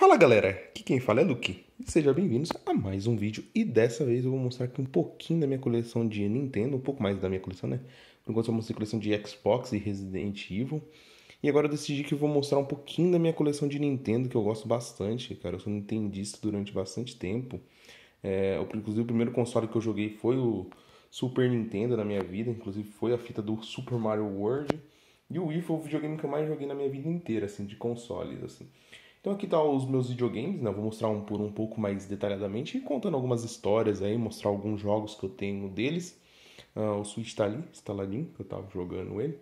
Fala galera, aqui quem fala é Luke e sejam bem-vindos a mais um vídeo e dessa vez eu vou mostrar aqui um pouquinho da minha coleção de Nintendo, um pouco mais da minha coleção, né? Por enquanto eu mostrei coleção de Xbox e Resident Evil e agora eu decidi que eu vou mostrar um pouquinho da minha coleção de Nintendo que eu gosto bastante, cara, eu sou nintendista durante bastante tempo, é, eu, inclusive o primeiro console que eu joguei foi o Super Nintendo na minha vida, inclusive foi a fita do Super Mario World e o Wii foi o videogame que eu mais joguei na minha vida inteira, assim, de consoles, assim. Então aqui estão tá os meus videogames, né? Eu vou mostrar um por um pouco mais detalhadamente e contando algumas histórias aí, mostrar alguns jogos que eu tenho deles. Uh, o Switch está ali, está lá que eu estava jogando ele.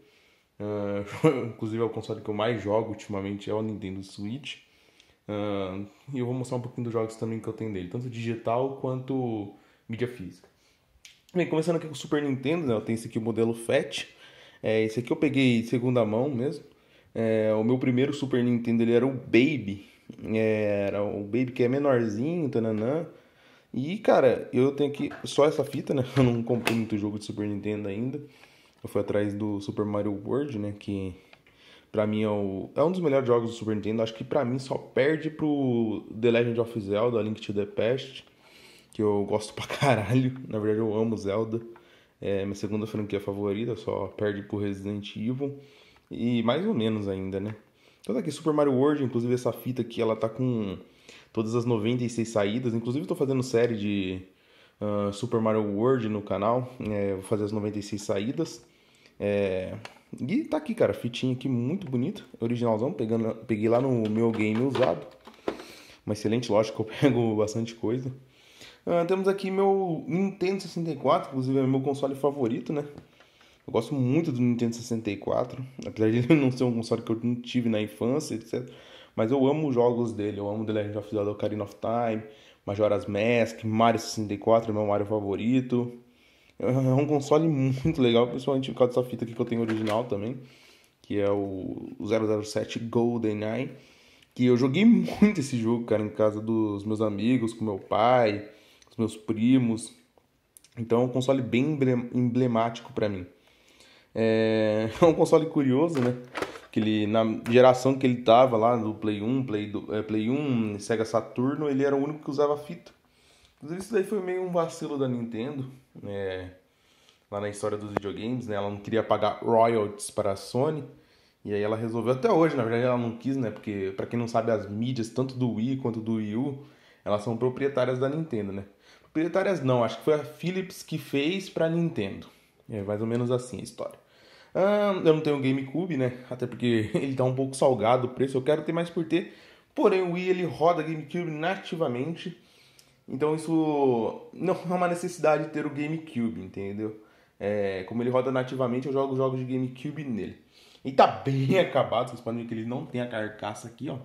Uh, inclusive é o console que eu mais jogo ultimamente, é o Nintendo Switch. Uh, e eu vou mostrar um pouquinho dos jogos também que eu tenho dele, tanto digital quanto mídia física. Bem, começando aqui com o Super Nintendo, né? Eu tenho esse aqui, o modelo FAT. É, esse aqui eu peguei segunda mão mesmo. É, o meu primeiro Super Nintendo ele era o Baby. É, era o Baby que é menorzinho, tananã. E, cara, eu tenho que. Só essa fita, né? Eu não comprei muito jogo de Super Nintendo ainda. Eu fui atrás do Super Mario World, né? Que pra mim é, o... é um dos melhores jogos do Super Nintendo. Acho que pra mim só perde pro The Legend of Zelda, Link to the Past. Que eu gosto pra caralho. Na verdade, eu amo Zelda. É minha segunda franquia favorita, só perde pro Resident Evil. E mais ou menos ainda, né? Então tá aqui, Super Mario World, inclusive essa fita aqui, ela tá com todas as 96 saídas. Inclusive estou fazendo série de uh, Super Mario World no canal. É, vou fazer as 96 saídas. É... E tá aqui, cara, fitinha aqui muito bonita, originalzão, pegando, peguei lá no meu game usado. Uma excelente lógico que eu pego bastante coisa. Uh, temos aqui meu Nintendo 64, inclusive é meu console favorito, né? Eu gosto muito do Nintendo 64, apesar de ele não ser um console que eu não tive na infância, etc. Mas eu amo os jogos dele, eu amo The Legend of Zelda Ocarina of Time, Majora's Mask, Mario 64, é meu Mario favorito. É, é um console muito legal, principalmente por causa dessa fita aqui que eu tenho original também, que é o 007 GoldenEye, que eu joguei muito esse jogo, cara, em casa dos meus amigos, com meu pai, com meus primos. Então é um console bem emblemático para mim. É, é um console curioso, né? Que ele, na geração que ele tava lá, no Play 1, Play, do, é, Play 1, Sega Saturno, ele era o único que usava fita. Inclusive, isso daí foi meio um vacilo da Nintendo, né? Lá na história dos videogames, né? Ela não queria pagar royalties para a Sony. E aí ela resolveu até hoje, na verdade ela não quis, né? Porque para quem não sabe as mídias tanto do Wii quanto do Wii U, elas são proprietárias da Nintendo, né? Proprietárias não, acho que foi a Philips que fez para Nintendo. É mais ou menos assim a história. Ah, eu não tenho GameCube, né? Até porque ele tá um pouco salgado o preço. Eu quero ter mais por ter. Porém, o Wii ele roda GameCube nativamente. Então isso não é uma necessidade ter o GameCube, entendeu? É, como ele roda nativamente, eu jogo jogos de GameCube nele. E tá bem acabado, vocês podem ver que ele não tem a carcaça aqui, ó.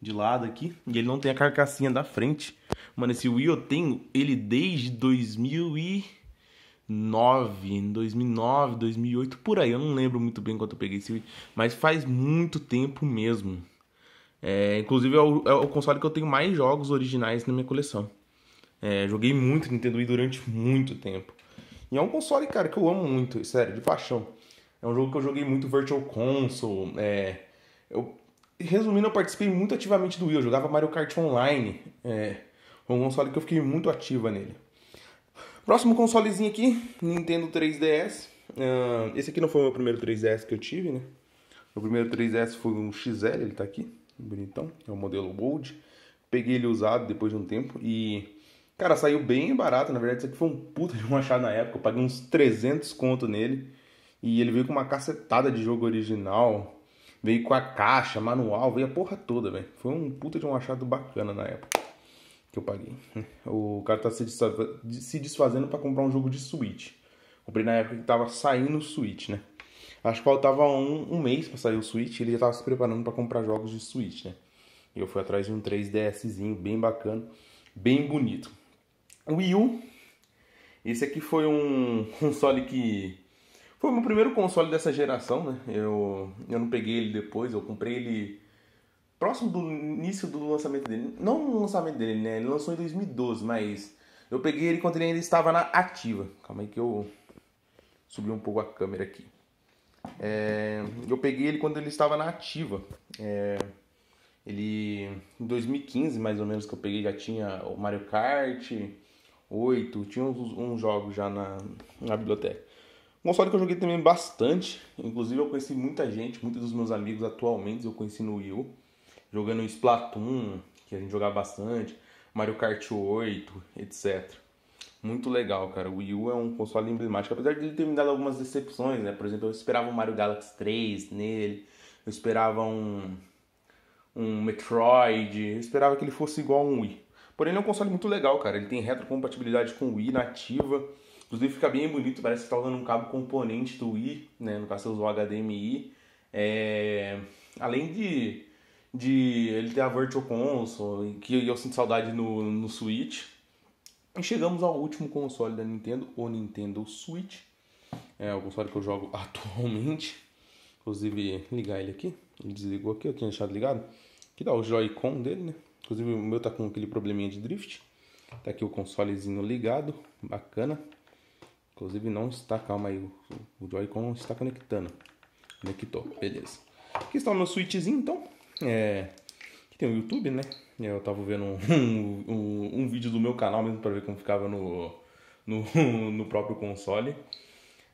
De lado aqui. E ele não tem a carcassinha da frente. Mano, esse Wii eu tenho ele desde 2000 e... 2009, em 2009, 2008, por aí. Eu não lembro muito bem quando eu peguei esse, mas faz muito tempo mesmo. É, inclusive é o, é o, console que eu tenho mais jogos originais na minha coleção. É, joguei muito Nintendo Wii durante muito tempo. E é um console, cara, que eu amo muito, sério, de paixão. É um jogo que eu joguei muito Virtual Console. É, eu, resumindo, eu participei muito ativamente do Wii. Eu jogava Mario Kart Online. É, um console que eu fiquei muito ativa nele. Próximo consolezinho aqui, Nintendo 3DS. Uh, ah, esse aqui não foi o meu primeiro 3DS que eu tive, né? Meu primeiro 3DS foi um XL, ele tá aqui, bonitão, é o modelo Gold. Peguei ele usado depois de um tempo e Cara, saiu bem barato, na verdade, isso aqui foi um puta de um achado na época. Eu paguei uns 300 conto nele. E ele veio com uma cacetada de jogo original. Veio com a caixa, manual, veio a porra toda, velho. Foi um puta de um achado bacana na época que eu paguei. O cara tá se, desfazendo para comprar um jogo de Switch. Comprei na época que tava saindo o Switch, né? Acho que faltava um, um mês para sair o Switch, ele já tava se preparando para comprar jogos de Switch, né? E eu fui atrás de um 3DSzinho bem bacana, bem bonito. Wii U, esse aqui foi um console que foi o meu primeiro console dessa geração, né? Eu, eu não peguei ele depois, eu comprei ele próximo do início do lançamento dele. Não no lançamento dele, né? Ele lançou em 2012, mas eu peguei ele quando ele ainda estava na ativa. Calma aí que eu subi um pouco a câmera aqui. É, eu peguei ele quando ele estava na ativa. É, ele em 2015, mais ou menos, que eu peguei, já tinha o Mario Kart 8, tinha uns, uns jogos já na, na biblioteca. Um console que eu joguei também bastante, inclusive eu conheci muita gente, muitos dos meus amigos atualmente eu conheci no Wii U jogando Splatoon, que a gente jogava bastante, Mario Kart 8, etc. Muito legal, cara. O Wii U é um console emblemático, apesar de ele ter me dado algumas decepções, né? Por exemplo, eu esperava um Mario Galaxy 3 nele, eu esperava um, um Metroid, eu esperava que ele fosse igual a um Wii. Porém, ele é um console muito legal, cara. Ele tem retrocompatibilidade com o Wii nativa. Inclusive, fica bem bonito, parece que tá usando um cabo componente do Wii, né? No caso, você usou HDMI. É... Além de de ele ter a Virtual Console, que eu sinto saudade no, no Switch. E chegamos ao último console da Nintendo, o Nintendo Switch. É o console que eu jogo atualmente. Inclusive, ligar ele aqui. Ele desligou aqui, eu tinha deixado ligado. Que dá o Joy-Con dele, né? Inclusive, o meu tá com aquele probleminha de drift. Tá aqui o consolezinho ligado, bacana. Inclusive, não está, calma aí, o Joy-Con não está conectando. Conectou, beleza. Aqui está o meu Switchzinho, então. É, tem o YouTube, né? Eu tava vendo um, um, um, vídeo do meu canal mesmo para ver como ficava no, no, no próprio console.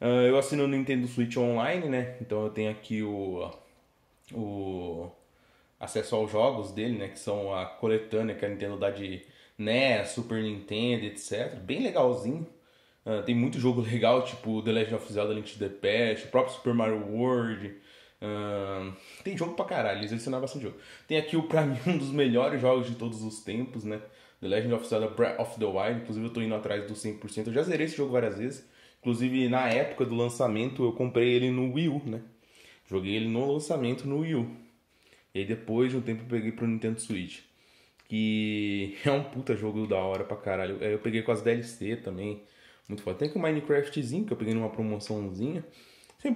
Uh, eu assino o Nintendo Switch Online, né? Então eu tenho aqui o, o acesso aos jogos dele, né? Que são a coletânea que a Nintendo dá de NES, Super Nintendo, etc. Bem legalzinho. Uh, tem muito jogo legal, tipo The Legend of Zelda Link to the Past, o próprio Super Mario World. Uh, tem jogo pra caralho, eles ensinaram bastante jogo. Tem aqui, o, pra mim, um dos melhores jogos de todos os tempos, né? The Legend of Zelda Breath of the Wild. Inclusive, eu tô indo atrás do 100%. Eu já zerei esse jogo várias vezes. Inclusive, na época do lançamento, eu comprei ele no Wii U, né? Joguei ele no lançamento no Wii U. E aí, depois de um tempo, eu peguei pro Nintendo Switch. Que é um puta jogo da hora pra caralho. É, eu peguei com as DLC também. Muito foda. Tem que o Minecraftzinho, que eu peguei numa promoçãozinha.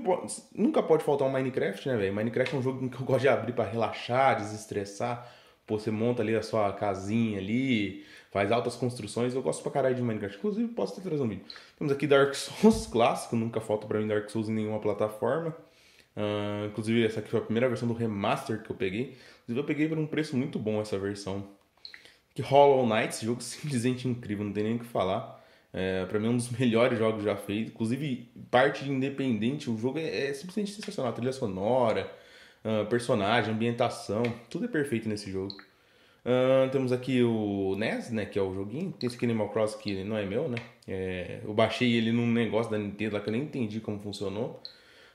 Pode, nunca pode faltar um Minecraft, né, velho? Minecraft é um jogo que eu gosto de abrir para relaxar, desestressar. Pô, você monta ali a sua casinha ali, faz altas construções. Eu gosto pra caralho de Minecraft. Inclusive, posso até trazer um vídeo. Temos aqui Dark Souls clássico, nunca falta pra mim Dark Souls em nenhuma plataforma. Uh, inclusive, essa aqui foi a primeira versão do remaster que eu peguei. Inclusive, eu peguei por um preço muito bom essa versão. Que Hollow Knight, esse jogo é simplesmente incrível, não tem nem o que falar. É, para mim, é um dos melhores jogos já feito. Inclusive, parte independente, o jogo é, é simplesmente sensacional. A trilha sonora, uh, personagem, ambientação, tudo é perfeito nesse jogo. Uh, temos aqui o NES, né, que é o joguinho. Tem esse Animal Cross que não é meu, né? É, eu baixei ele num negócio da Nintendo lá que eu nem entendi como funcionou.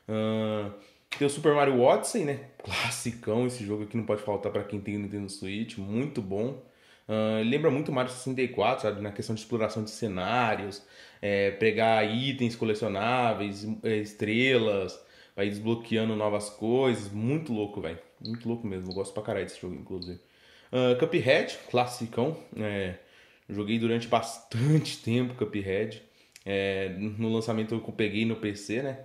Uh, tem o Super Mario Odyssey, né? Classicão esse jogo aqui, não pode faltar para quem tem Nintendo Switch. Muito bom lembra muito Mario 64, sabe? Na questão de exploração de cenários, é, pegar itens colecionáveis, é, estrelas, vai desbloqueando novas coisas. Muito louco, velho. Muito louco mesmo. Eu gosto pra caralho desse jogo, inclusive. Uh, Cuphead, classicão. É, joguei durante bastante tempo Cuphead. É, no lançamento eu peguei no PC, né?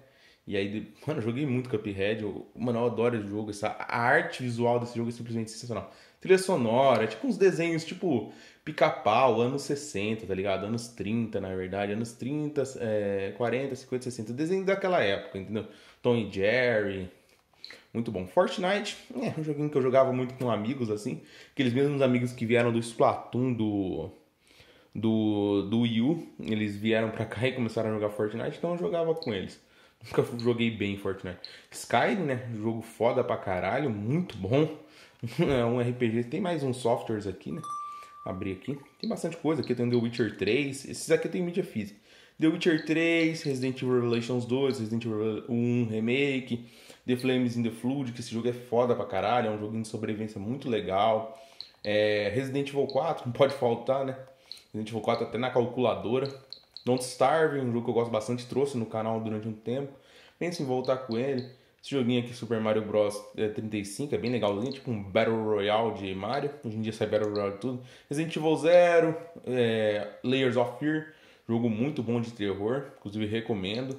E aí, mano, eu joguei muito Cuphead. mano, eu adoro esse jogo. Essa, a arte visual desse jogo é simplesmente sensacional. Trilha sonora, é tipo uns desenhos tipo pica-pau, anos 60, tá ligado? Anos 30, na verdade. Anos 30, é, 40, 50, 60. Desenho daquela época, entendeu? Tom e Jerry. Muito bom. Fortnite é um joguinho que eu jogava muito com amigos, assim. Aqueles mesmos amigos que vieram do Splatoon, do do, do Wii U. Eles vieram pra cá e começaram a jogar Fortnite, então eu jogava com eles. Nunca joguei bem Fortnite. Skyrim, né? Jogo foda pra caralho, muito bom. É um RPG. Tem mais uns softwares aqui, né? Abrir aqui. Tem bastante coisa. Aqui tem The Witcher 3. Esses aqui tem mídia física. The Witcher 3, Resident Evil Revelations 2, Resident Evil 1 Remake, The Flames in the Flood, que esse jogo é foda pra caralho, é um joguinho de sobrevivência muito legal. É, Resident Evil 4, não pode faltar, né? Resident Evil 4 até na calculadora. Don't Starve, um jogo que eu gosto bastante, trouxe no canal durante um tempo. Penso em voltar com ele. Esse joguinho aqui, Super Mario Bros. 35, é, é bem legalzinho, tipo um Battle Royale de Mario. Hoje em dia sai Battle Royale tudo. Resident Evil Zero, é, Layers of Fear, jogo muito bom de terror, inclusive recomendo.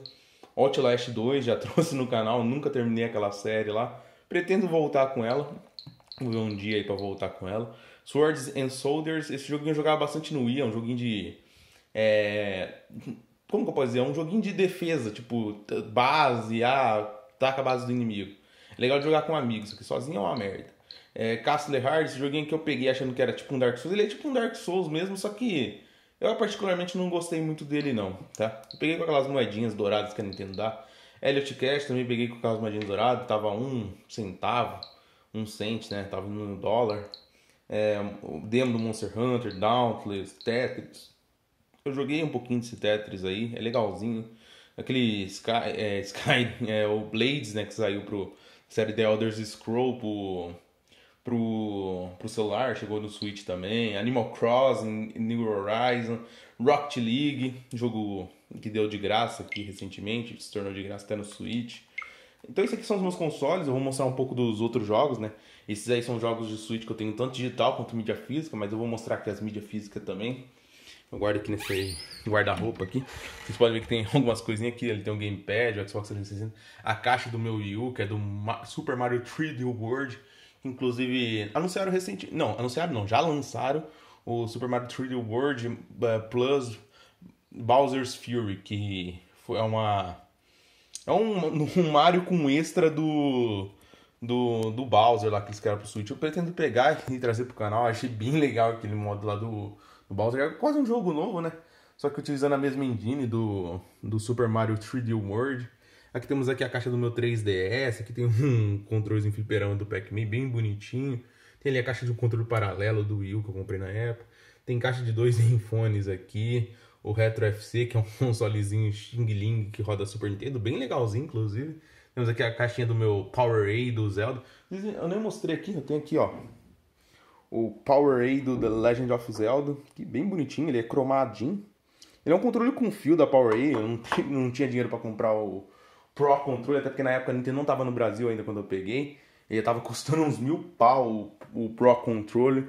Outlast 2, já trouxe no canal, nunca terminei aquela série lá. Pretendo voltar com ela, vou ver um dia aí pra voltar com ela. Swords and Soldiers, esse joguinho eu jogava bastante no Wii, é um joguinho de... É, como que eu posso dizer? É um joguinho de defesa, tipo, base, ah, taca a base do inimigo. É legal de jogar com amigos, porque sozinho é uma merda. É, Castle Hard esse joguinho que eu peguei achando que era tipo um Dark Souls, ele é tipo um Dark Souls mesmo, só que eu particularmente não gostei muito dele não, tá? Eu peguei com aquelas moedinhas douradas que a Nintendo dá. Elliot Cash também peguei com aquelas moedinhas douradas, tava um centavo, um cent, né? Tava no dólar. É, o demo do Monster Hunter, Dauntless, Tetris. Eu joguei um pouquinho desse Tetris aí, é legalzinho. Aquele Sky, é, Sky é, o Blades, né, que saiu pro série The Elder Scroll pro, pro, pro celular, chegou no Switch também. Animal Crossing, New Horizon, Rocket League, jogo que deu de graça aqui recentemente, se tornou de graça até no Switch. Então, isso aqui são os meus consoles. Eu vou mostrar um pouco dos outros jogos, né? Esses aí são jogos de Switch que eu tenho tanto digital quanto mídia física, mas eu vou mostrar aqui as mídias físicas também. Eu guardo aqui nesse guarda-roupa aqui. Vocês podem ver que tem algumas coisinhas aqui. Ele tem um gamepad, o Xbox 360. A caixa do meu Wii U, que é do Super Mario 3D World. Inclusive, anunciaram recentemente... Não, anunciaram não. Já lançaram o Super Mario 3D World eh, Plus Bowser's Fury. Que foi é uma... É um, um Mario com extra do do, do Bowser lá que eles criaram pro Switch. Eu pretendo pegar e trazer pro canal. achei bem legal aquele modo lá do, o Bowser é quase um jogo novo, né? Só que utilizando a mesma engine do, do Super Mario 3D World. Aqui temos aqui a caixa do meu 3DS, aqui tem um controlezinho fliperão do Pac-Man bem bonitinho. Tem ali a caixa de um controle paralelo do Wii que eu comprei na época. Tem caixa de dois infones aqui. O Retro FC, que é um consolezinho Xing Ling que roda Super Nintendo, bem legalzinho, inclusive. Temos aqui a caixinha do meu Powerade do Zelda. Eu nem mostrei aqui, eu tenho aqui, ó o Powerade do The Legend of Zelda, que é bem bonitinho, ele é cromadinho. Ele é um controle com fio da Powerade, eu não, não tinha dinheiro para comprar o Pro Controle, até porque na época a Nintendo não estava no Brasil ainda quando eu peguei. Ele estava custando uns mil pau o, o Pro Controle.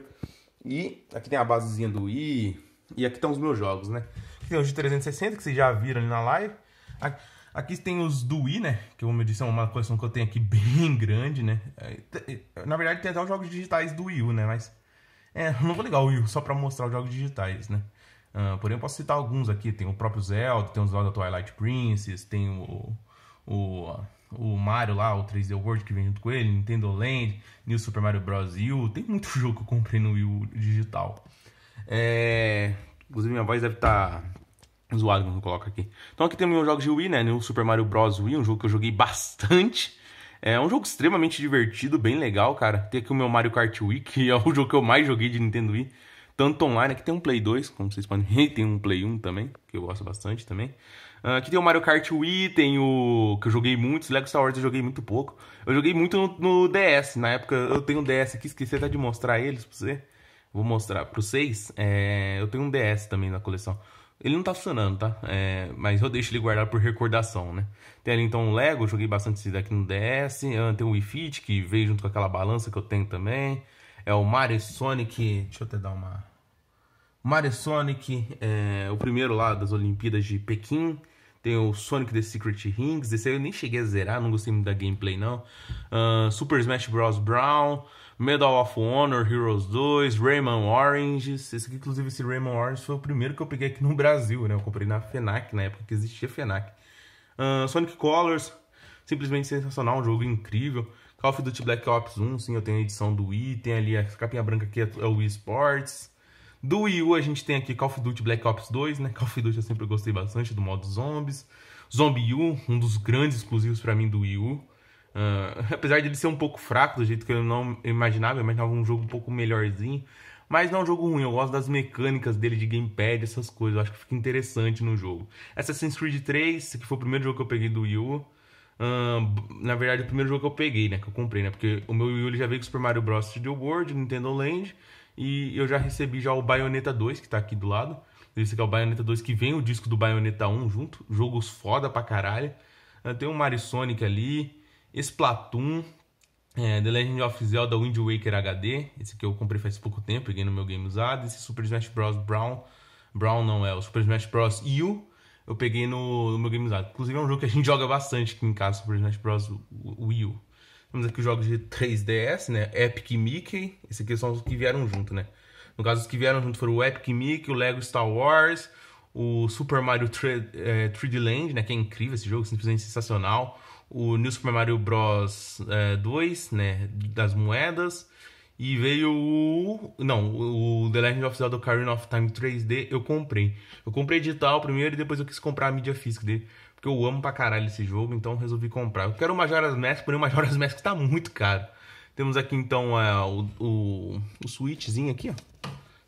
E aqui tem a basezinha do Wii e aqui estão os meus jogos, né? Aqui tem os de 360 que vocês já viram ali na live. Aqui... Aqui tem os do Wii, né? Que como eu disse, é uma coleção que eu tenho aqui bem grande, né? É, na verdade tem até os jogos digitais do Wii U, né? Mas é, não vou ligar o Wii U só pra mostrar os jogos digitais, né? Uh, porém eu posso citar alguns aqui. Tem o próprio Zelda, tem o Zelda Twilight Princess, tem o... o o Mario lá, o 3D World que vem junto com ele, Nintendo Land, New Super Mario Bros. U, tem muito jogo que eu comprei no Wii U digital. É... Inclusive minha voz deve estar tá Zoado quando coloca aqui. Então aqui tem meus jogos de Wii, né? No Super Mario Bros. Wii, um jogo que eu joguei bastante. É um jogo extremamente divertido, bem legal, cara. Tem aqui o meu Mario Kart Wii, que é o jogo que eu mais joguei de Nintendo Wii. Tanto online, aqui tem um Play 2, como vocês podem ver, tem um Play 1 também, que eu gosto bastante também. Ah, aqui tem o Mario Kart Wii, tem o. que eu joguei muito, Lego Star Wars eu joguei muito pouco. Eu joguei muito no, no DS, na época eu tenho um DS aqui, esqueci até de mostrar eles pra você. Vou mostrar pra vocês. É, eu tenho um DS também na coleção. Ele não tá funcionando, tá? É, mas eu deixo ele guardado por recordação, né? Tem ali então o Lego, joguei bastante esse daqui no DS. Ah, tem o Wii Fit, que veio junto com aquela balança que eu tenho também. É o Mario Sonic. Deixa eu até dar uma. Mario Sonic, é, o primeiro lá das Olimpíadas de Pequim. Tem o Sonic The Secret Rings. Esse aí eu nem cheguei a zerar, não gostei muito da gameplay, não. Uh, Super Smash Bros. Brown. Medal of Honor, Heroes 2, Rayman Orange. Esse aqui, inclusive, esse Rayman Orange foi o primeiro que eu peguei aqui no Brasil, né? Eu comprei na FENAC, na época que existia FENAC. Uh, Sonic Colors, simplesmente sensacional, um jogo incrível. Call of Duty Black Ops 1, sim, eu tenho a edição do Wii, tem ali a capinha branca aqui, é o Wii Sports. Do Wii U a gente tem aqui Call of Duty Black Ops 2, né? Call of Duty eu sempre gostei bastante do modo zombies. Zombie U, um dos grandes exclusivos para mim do Wii U. Uh, apesar dele ser um pouco fraco do jeito que eu não imaginava, eu imaginava um jogo um pouco melhorzinho. Mas não é um jogo ruim, eu gosto das mecânicas dele de gamepad, essas coisas. Eu acho que fica interessante no jogo. Assassin's Creed 3, que foi o primeiro jogo que eu peguei do Wii U. Uh, na verdade, o primeiro jogo que eu peguei, né? Que eu comprei, né? Porque o meu Wii U já veio com Super Mario Bros. Studio World, Nintendo Land. E eu já recebi já o Bayonetta 2, que tá aqui do lado. Esse aqui é o Bayonetta 2, que vem o disco do Bayonetta 1 junto. Jogos foda pra caralho. Uh, tem o Mario Sonic ali. Splatoon, é, The Legend of Zelda Wind Waker HD, esse que eu comprei faz pouco tempo, peguei no meu game usado. Esse Super Smash Bros. Brown, Brown não é, o Super Smash Bros. U, eu peguei no, no meu game usado. Inclusive é um jogo que a gente joga bastante aqui em casa, Super Smash Bros. Wii U. Temos aqui os jogos de 3DS, né? Epic Mickey, esse aqui são os que vieram junto, né? No caso, os que vieram junto foram o Epic Mickey, o Lego Star Wars, o Super Mario 3, é, d Land, né? Que é incrível esse jogo, simplesmente sensacional o New Super Mario Bros. É, 2, né, das moedas, e veio o... não, o The Legend of Zelda Ocarina of Time 3D, eu comprei. Eu comprei digital primeiro e depois eu quis comprar a mídia física dele, porque eu amo pra caralho esse jogo, então resolvi comprar. Eu quero o Majora's Mask, porém o Majora's Mask tá muito caro. Temos aqui então é, o, o, o Switchzinho aqui, ó.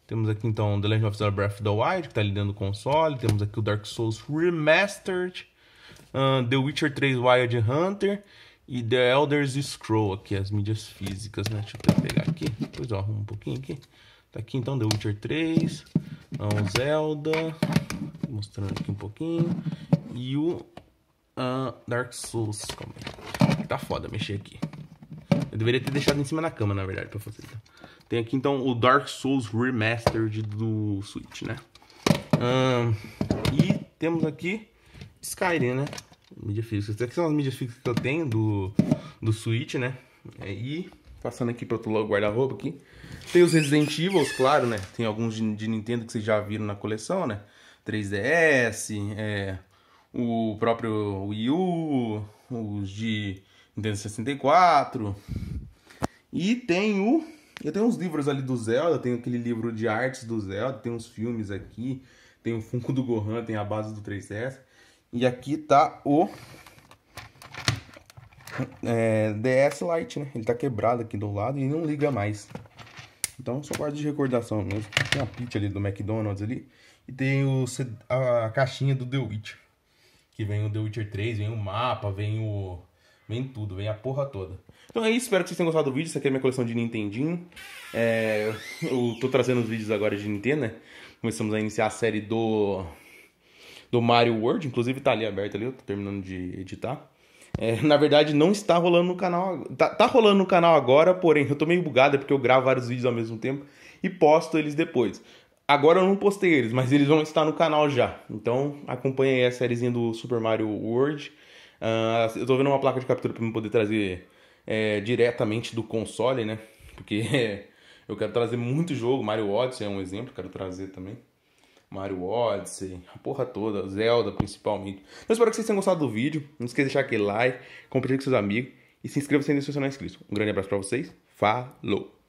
Temos aqui então The Legend of Zelda Breath of the Wild, que tá ali dentro do console. Temos aqui o Dark Souls Remastered. The Witcher 3 Wild Hunter e The Elder Scroll aqui, as mídias físicas, né? Deixa eu pegar aqui, depois eu arrumo um pouquinho aqui. Tá aqui então The Witcher 3, o Zelda, mostrando aqui um pouquinho, e o Dark Souls, calma aí. Tá foda mexer aqui. Eu deveria ter deixado em cima da cama, na verdade, pra fazer. Tem aqui então o Dark Souls Remastered do Switch, né? Um, e temos aqui Skyrim, né? Mídia física. Essas aqui são as mídias físicas que eu tenho do, do Switch, né? É, e passando aqui para outro lado guarda-roupa aqui. Tem os Resident Evil, claro, né? Tem alguns de, de, Nintendo que vocês já viram na coleção, né? 3DS, é, o próprio Wii U, os de Nintendo 64. E tem o... Eu tenho uns livros ali do Zelda, tenho aquele livro de artes do Zelda, tem uns filmes aqui, tem o Funko do Gohan, tem a base do 3DS. E aqui tá o é, DS Lite, né? Ele tá quebrado aqui do lado e não liga mais. Então, só guarda de recordação mesmo. Tem a pit ali do McDonald's ali. E tem o, a, a caixinha do The Witcher. Que vem o The Witcher 3, vem o mapa, vem o... Vem tudo, vem a porra toda. Então é isso, espero que vocês tenham gostado do vídeo. Essa aqui é minha coleção de Nintendinho. É, eu tô trazendo os vídeos agora de Nintendo, né? Começamos a iniciar a série do do Mario World, inclusive tá ali aberto ali, eu tô terminando de editar. É, na verdade, não está rolando no canal. Tá, tá rolando no canal agora, porém, eu tô meio bugado é porque eu gravo vários vídeos ao mesmo tempo e posto eles depois. Agora eu não postei eles, mas eles vão estar no canal já. Então acompanha aí a sériezinha do Super Mario World. Uh, eu tô vendo uma placa de captura para poder trazer é, diretamente do console, né? Porque é, eu quero trazer muito jogo. Mario Odyssey é um exemplo, quero trazer também. Mario Odyssey, a porra toda, Zelda principalmente. eu então, espero que vocês tenham gostado do vídeo. Não esqueça de deixar aquele like, compartilhe com seus amigos e se inscreva se ainda não é inscrito. Um grande abraço para vocês. Falou!